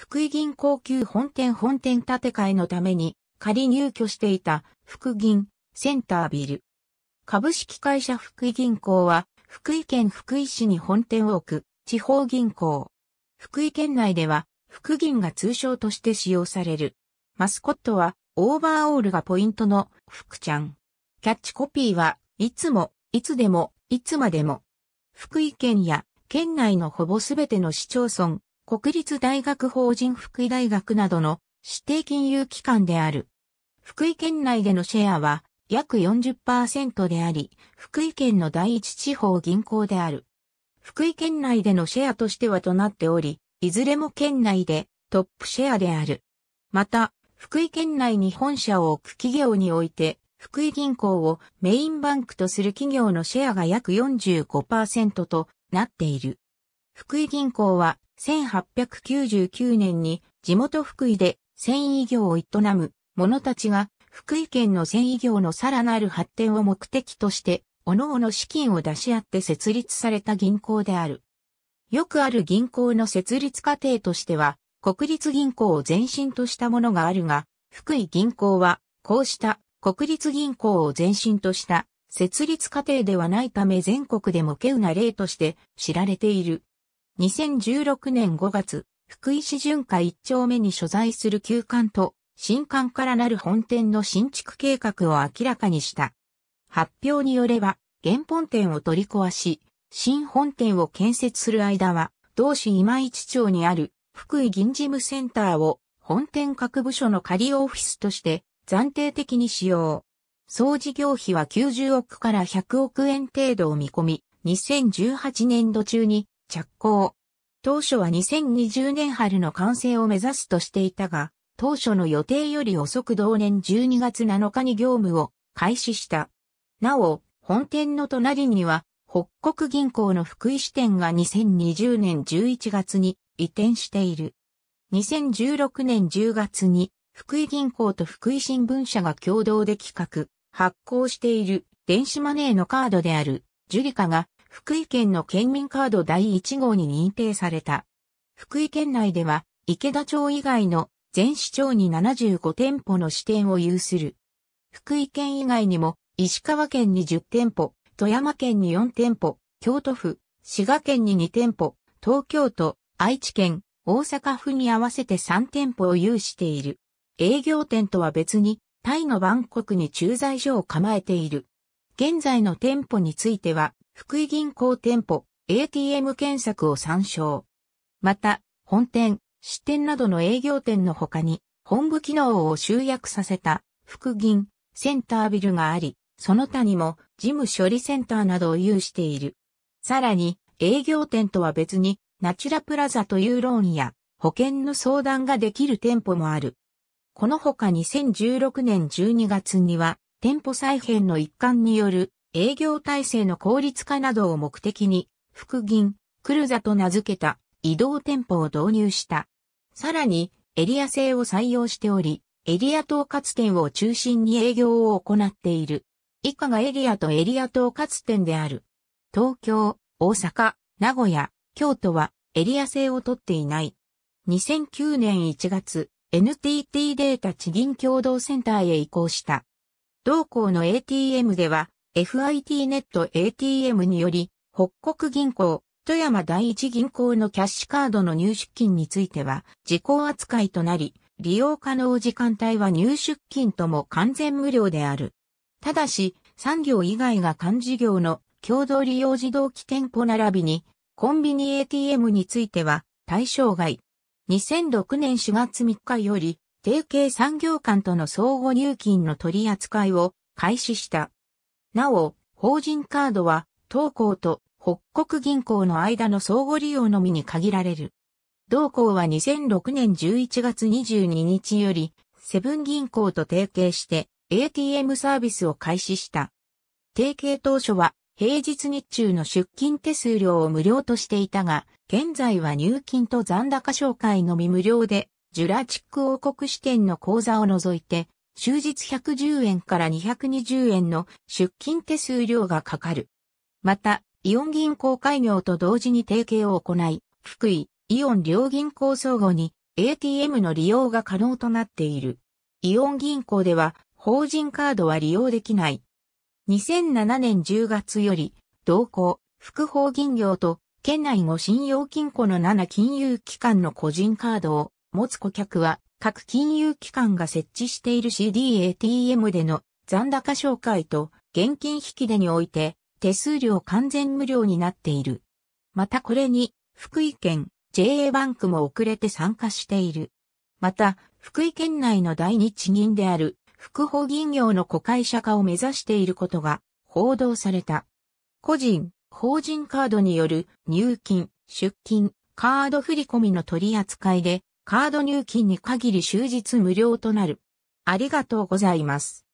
福井銀行級本店本店建て替えのために仮入居していた福銀センタービル。株式会社福井銀行は福井県福井市に本店を置く地方銀行。福井県内では福銀が通称として使用される。マスコットはオーバーオールがポイントの福ちゃん。キャッチコピーはいつも、いつでも、いつまでも。福井県や県内のほぼすべての市町村、国立大学法人福井大学などの指定金融機関である。福井県内でのシェアは約40%であり、福井県の第一地方銀行である。福井県内でのシェアとしてはとなっており、いずれも県内でトップシェアである。また、福井県内に本社を置く企業において、福井銀行をメインバンクとする企業のシェアが約45%となっている。福井銀行は1899年に地元福井で繊維業を営む者たちが福井県の繊維業のさらなる発展を目的として、各々資金を出し合って設立された銀行である。よくある銀行の設立過程としては、国立銀行を前身としたものがあるが、福井銀行は、こうした国立銀行を前身とした設立過程ではないため全国でも稀有な例として知られている。2016年5月、福井市巡回1丁目に所在する旧館と新館からなる本店の新築計画を明らかにした。発表によれば、原本店を取り壊し、新本店を建設する間は、同市今市町にある福井銀事務センターを本店各部署の仮オフィスとして暫定的に使用。総事業費は90億から100億円程度を見込み、2018年度中に着工。当初は2020年春の完成を目指すとしていたが、当初の予定より遅く同年12月7日に業務を開始した。なお、本店の隣には、北国銀行の福井支店が2020年11月に移転している。2016年10月に、福井銀行と福井新聞社が共同で企画、発行している電子マネーのカードである、ジュリカが福井県の県民カード第1号に認定された。福井県内では、池田町以外の全市町に75店舗の支店を有する。福井県以外にも、石川県に10店舗、富山県に4店舗、京都府、滋賀県に2店舗、東京都、愛知県、大阪府に合わせて3店舗を有している。営業店とは別に、タイのバンコクに駐在所を構えている。現在の店舗については、福井銀行店舗、ATM 検索を参照。また、本店、支店などの営業店の他に、本部機能を集約させた、福銀、センタービルがあり、その他にも、事務処理センターなどを有している。さらに、営業店とは別に、ナチュラプラザというローンや、保険の相談ができる店舗もある。このほか2016年12月には、店舗再編の一環による営業体制の効率化などを目的に、副銀、クルザと名付けた移動店舗を導入した。さらに、エリア制を採用しており、エリア統括店を中心に営業を行っている。以下がエリアとエリア統括店である。東京、大阪、名古屋、京都はエリア制を取っていない。2009年1月、NTT データ地銀共同センターへ移行した。同校の ATM では、FIT ネット ATM により、北国銀行、富山第一銀行のキャッシュカードの入出金については、時効扱いとなり、利用可能時間帯は入出金とも完全無料である。ただし、産業以外が幹事業の共同利用自動機店舗並びに、コンビニ ATM については対象外。2006年4月3日より、提携産業間との相互入金の取り扱いを開始した。なお、法人カードは、当行と北国銀行の間の相互利用のみに限られる。同行は2006年11月22日より、セブン銀行と提携して ATM サービスを開始した。提携当初は平日日中の出勤手数料を無料としていたが、現在は入金と残高紹介のみ無料で、ジュラチック王国支店の口座を除いて、終日110円から220円の出勤手数料がかかる。また、イオン銀行開業と同時に提携を行い、福井、イオン両銀行相互に ATM の利用が可能となっている。イオン銀行では法人カードは利用できない。2007年10月より、同行、福法銀行と県内の信用金庫の7金融機関の個人カードを持つ顧客は、各金融機関が設置している CDATM での残高紹介と現金引き出において手数料完全無料になっている。またこれに福井県 JA バンクも遅れて参加している。また福井県内の第二地銀である福保銀業の子会社化を目指していることが報道された。個人、法人カードによる入金、出金、カード振込の取り扱いでカード入金に限り終日無料となる。ありがとうございます。